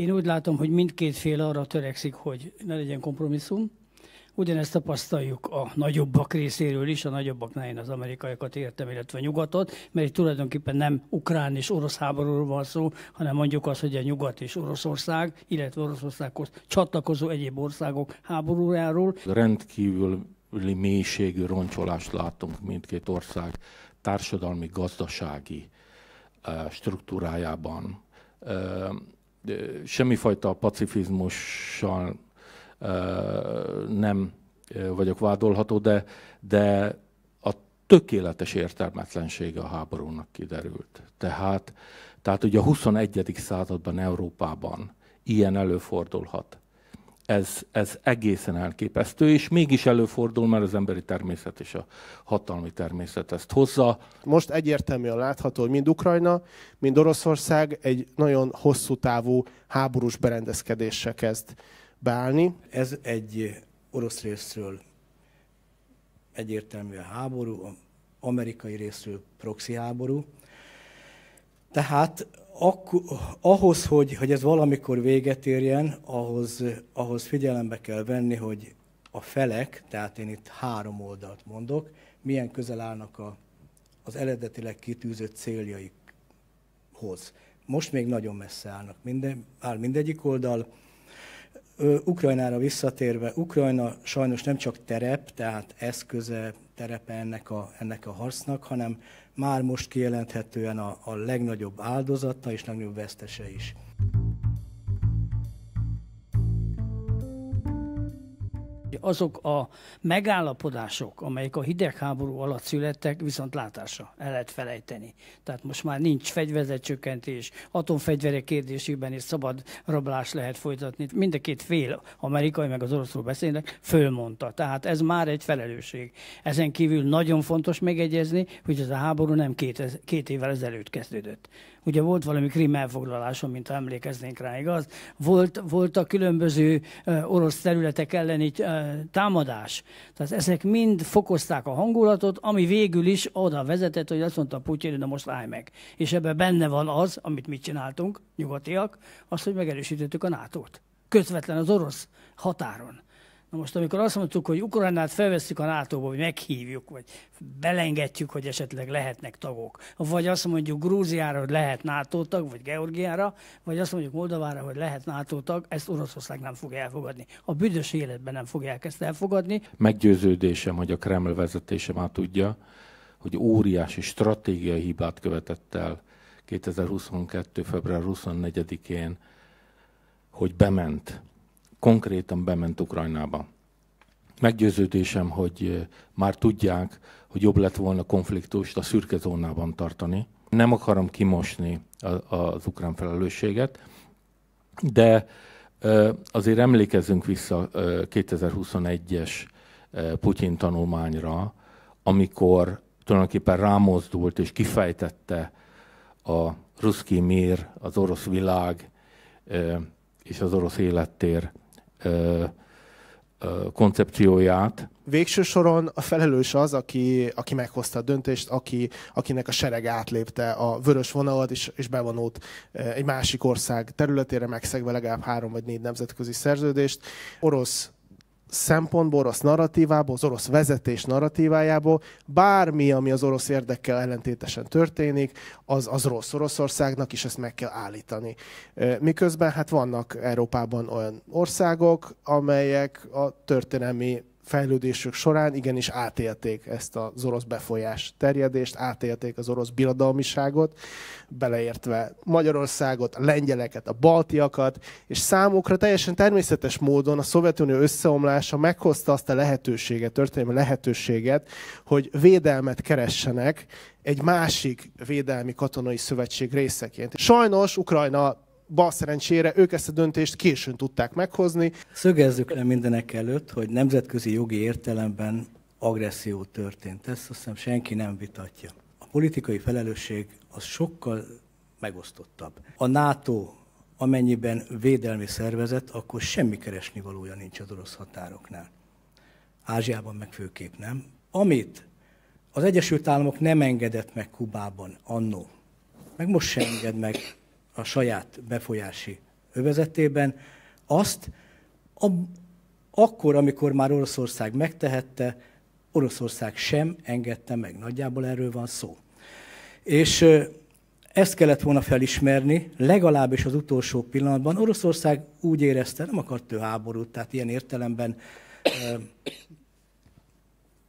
Én úgy látom, hogy mindkét fél arra törekszik, hogy ne legyen kompromisszum. Ugyanezt tapasztaljuk a nagyobbak részéről is, a nagyobbaknál én az amerikaiakat értem, illetve a nyugatot, mert itt tulajdonképpen nem ukrán és orosz háborúról van szó, hanem mondjuk az, hogy a nyugat és Oroszország, illetve Oroszországhoz csatlakozó egyéb országok háborújáról. Rendkívüli mélységű roncsolást látunk mindkét ország társadalmi, gazdasági eh, struktúrájában. Eh, semmifajta pacifizmussal nem vagyok vádolható, de, de a tökéletes értelmetlensége a háborúnak kiderült. Tehát, tehát ugye a 21. században Európában ilyen előfordulhat ez, ez egészen elképesztő, és mégis előfordul, mert az emberi természet és a hatalmi természet ezt hozza. Most egyértelműen látható, hogy mind Ukrajna, mind Oroszország egy nagyon hosszú távú háborús berendezkedéssel kezd beállni. Ez egy orosz részről egyértelműen háború, amerikai részről proxy háború, tehát ahhoz, hogy, hogy ez valamikor véget érjen, ahhoz, ahhoz figyelembe kell venni, hogy a felek, tehát én itt három oldalt mondok, milyen közel állnak a, az eredetileg kitűzött céljaikhoz. Most még nagyon messze állnak, minden, áll mindegyik oldal. Ukrajnára visszatérve, Ukrajna sajnos nem csak terep, tehát eszköze, terepe ennek a, ennek a harcnak, hanem már most kijelenthetően a, a legnagyobb áldozata és legnagyobb vesztese is. Azok a megállapodások, amelyek a hidegháború alatt születtek, viszont látása el lehet felejteni. Tehát most már nincs fegyverzetcsökkentés, atomfegyverek kérdésében is szabad rablás lehet folytatni. Mind a két fél, amerikai meg az oroszról beszélnek, fölmondta. Tehát ez már egy felelősség. Ezen kívül nagyon fontos megegyezni, hogy ez a háború nem két, két évvel ezelőtt kezdődött ugye volt valami krim elfoglalása, mint ha emlékeznénk rá, igaz? Volt, volt a különböző orosz területek elleni támadás. Tehát ezek mind fokozták a hangulatot, ami végül is oda vezetett, hogy azt mondta Putyin, na most állj meg. És ebben benne van az, amit mi csináltunk, nyugatiak, az, hogy megerősítettük a NATO-t. Közvetlen az orosz határon. Na most, amikor azt mondtuk, hogy Ukrajnát felveszik a nato hogy meghívjuk, vagy belengedjük, hogy esetleg lehetnek tagok, vagy azt mondjuk Grúziára, hogy lehet NATO tag, vagy Georgiára, vagy azt mondjuk Moldovára, hogy lehet NATO tag, ezt Oroszország nem fog elfogadni. A büdös életben nem fogják ezt elfogadni. Meggyőződésem, hogy a Kreml vezetése már tudja, hogy óriási stratégiai hibát követett el 2022. február 24-én, hogy bement konkrétan bement Ukrajnába. Meggyőződésem, hogy már tudják, hogy jobb lett volna konfliktust a szürke zónában tartani. Nem akarom kimosni az ukrán felelősséget, de azért emlékezzünk vissza 2021-es Putyin tanulmányra, amikor tulajdonképpen rámozdult és kifejtette a ruszki mér, az orosz világ és az orosz élettér ö, ö, koncepcióját. Végső soron a felelős az, aki, aki meghozta a döntést, aki, akinek a sereg átlépte a vörös vonalat, és, és bevonult egy másik ország területére, megszegve legalább három vagy négy nemzetközi szerződést. Orosz szempontból, orosz narratívából, az orosz vezetés narratívájából, bármi, ami az orosz érdekkel ellentétesen történik, az, az rossz Oroszországnak, és ezt meg kell állítani. Miközben hát vannak Európában olyan országok, amelyek a történelmi fejlődésük során igenis átélték ezt az orosz befolyás terjedést, átélték az orosz birodalmiságot, beleértve Magyarországot, a lengyeleket, a baltiakat, és számukra teljesen természetes módon a Szovjetunió összeomlása meghozta azt a lehetőséget, történelmi lehetőséget, hogy védelmet keressenek egy másik védelmi katonai szövetség részeként. Sajnos Ukrajna bal szerencsére ők ezt a döntést későn tudták meghozni. Szögezzük le mindenek előtt, hogy nemzetközi jogi értelemben agresszió történt. Ezt azt hiszem senki nem vitatja. A politikai felelősség az sokkal megosztottabb. A NATO amennyiben védelmi szervezet, akkor semmi keresni valója nincs az orosz határoknál. Ázsiában meg főképp nem. Amit az Egyesült Államok nem engedett meg Kubában annó, meg most sem enged meg a saját befolyási övezetében, azt a, akkor, amikor már Oroszország megtehette, Oroszország sem engedte meg. Nagyjából erről van szó. És ezt kellett volna felismerni, legalábbis az utolsó pillanatban. Oroszország úgy érezte, nem akart ő háborút, tehát ilyen értelemben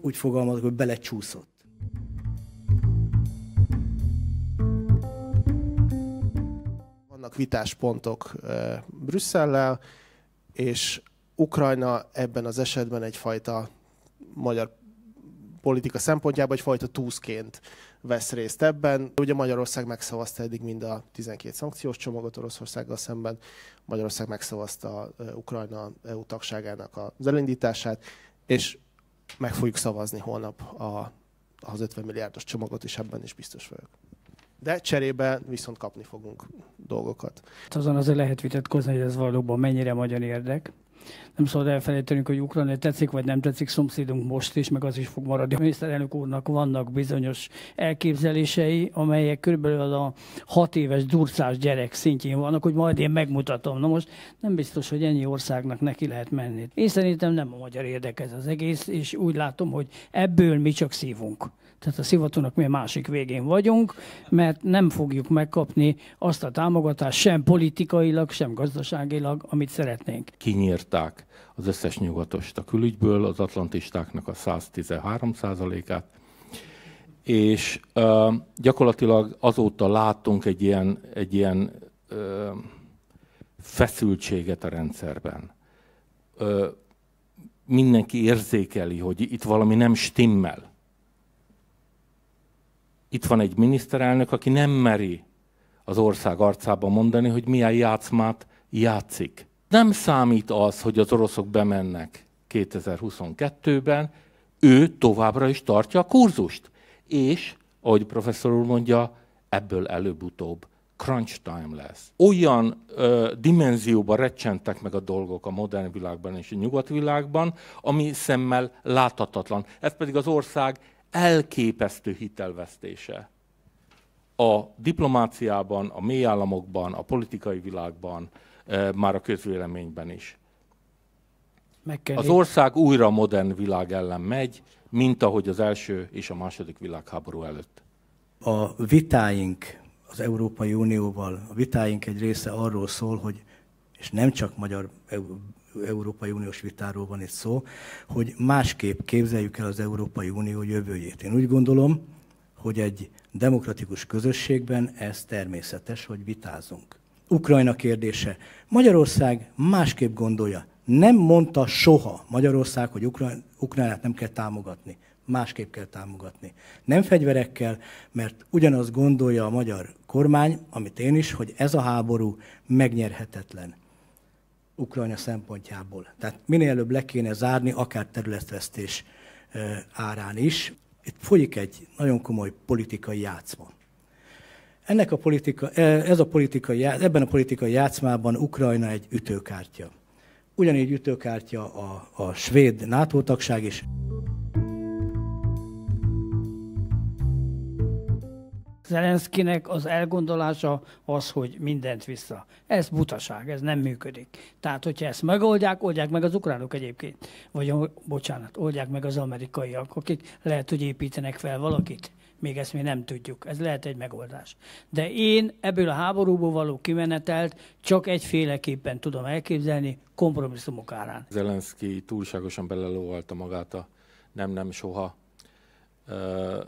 úgy fogalmazok, hogy belecsúszott. vannak vitáspontok Brüsszellel, és Ukrajna ebben az esetben egyfajta magyar politika szempontjából egyfajta túszként vesz részt ebben. Ugye Magyarország megszavazta eddig mind a 12 szankciós csomagot Oroszországgal szemben, Magyarország megszavazta Ukrajna EU tagságának az elindítását, és meg fogjuk szavazni holnap a, az 50 milliárdos csomagot, és ebben is biztos vagyok de cserébe viszont kapni fogunk dolgokat. Hát azon azért lehet vitatkozni, hogy ez valóban mennyire magyar érdek. Nem szabad elfelejtenünk, hogy Ukrajna tetszik vagy nem tetszik, szomszédunk most is, meg az is fog maradni. A miniszterelnök úrnak vannak bizonyos elképzelései, amelyek körülbelül az a hat éves durcás gyerek szintjén vannak, hogy majd én megmutatom. Na most nem biztos, hogy ennyi országnak neki lehet menni. Én szerintem nem a magyar érdek ez az egész, és úgy látom, hogy ebből mi csak szívunk tehát a szivatónak mi a másik végén vagyunk, mert nem fogjuk megkapni azt a támogatást sem politikailag, sem gazdaságilag, amit szeretnénk. Kinyírták az összes nyugatost a külügyből, az atlantistáknak a 113 át és uh, gyakorlatilag azóta láttunk egy ilyen, egy ilyen uh, feszültséget a rendszerben. Uh, mindenki érzékeli, hogy itt valami nem stimmel itt van egy miniszterelnök, aki nem meri az ország arcába mondani, hogy milyen játszmát játszik. Nem számít az, hogy az oroszok bemennek 2022-ben, ő továbbra is tartja a kurzust. És, ahogy professzor úr mondja, ebből előbb-utóbb crunch time lesz. Olyan ö, dimenzióba recsentek meg a dolgok a modern világban és a nyugat világban, ami szemmel láthatatlan. Ez pedig az ország elképesztő hitelvesztése a diplomáciában, a mélyállamokban, a politikai világban, eh, már a közvéleményben is. Az ország újra a modern világ ellen megy, mint ahogy az első és a második világháború előtt. A vitáink az Európai Unióval, a vitáink egy része arról szól, hogy, és nem csak magyar Európai Uniós vitáról van itt szó, hogy másképp képzeljük el az Európai Unió jövőjét. Én úgy gondolom, hogy egy demokratikus közösségben ez természetes, hogy vitázunk. Ukrajna kérdése. Magyarország másképp gondolja. Nem mondta soha Magyarország, hogy Ukrajnát nem kell támogatni. Másképp kell támogatni. Nem fegyverekkel, mert ugyanazt gondolja a magyar kormány, amit én is, hogy ez a háború megnyerhetetlen. Ukrajna szempontjából. Tehát minél előbb le kéne zárni, akár területvesztés árán is. Itt folyik egy nagyon komoly politikai játszma. Ennek a politika, e, ez a politikai, ebben a politikai játszmában Ukrajna egy ütőkártya. Ugyanígy ütőkártya a, a svéd NATO tagság is. Zelenszkinek az elgondolása az, hogy mindent vissza. Ez butaság, ez nem működik. Tehát, hogyha ezt megoldják, oldják meg az ukránok egyébként. Vagy, bocsánat, oldják meg az amerikaiak, akik lehet, hogy építenek fel valakit. Még ezt mi nem tudjuk. Ez lehet egy megoldás. De én ebből a háborúból való kimenetelt csak egyféleképpen tudom elképzelni, kompromisszumok árán. Zelenszki túlságosan belelóvalta magát a nem-nem soha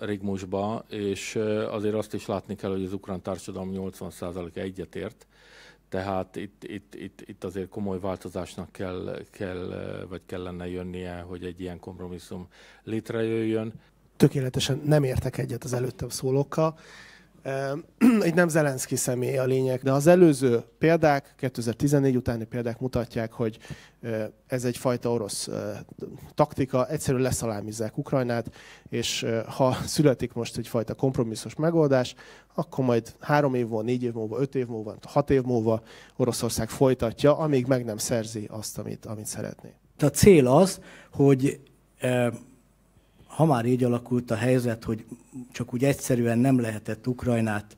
rigmusba, és azért azt is látni kell, hogy az ukrán társadalom 80%-a egyetért, tehát itt, itt, itt, itt azért komoly változásnak kell, kell, vagy kellene jönnie, hogy egy ilyen kompromisszum létrejöjjön. Tökéletesen nem értek egyet az előttem szólókkal. Itt nem Zelenszki személy a lényeg, de az előző példák, 2014 utáni példák mutatják, hogy ez egyfajta orosz taktika, egyszerűen leszalámizzák Ukrajnát, és ha születik most egyfajta kompromisszos megoldás, akkor majd három év múlva, négy év múlva, öt év múlva, hat év múlva Oroszország folytatja, amíg meg nem szerzi azt, amit, amit szeretné. A cél az, hogy ha már így alakult a helyzet, hogy csak úgy egyszerűen nem lehetett Ukrajnát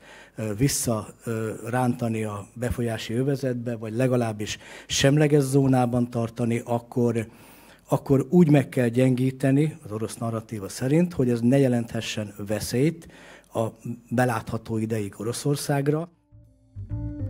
visszarántani a befolyási övezetbe, vagy legalábbis semleges zónában tartani, akkor, akkor úgy meg kell gyengíteni, az orosz narratíva szerint, hogy ez ne jelenthessen veszélyt a belátható ideig Oroszországra. thank you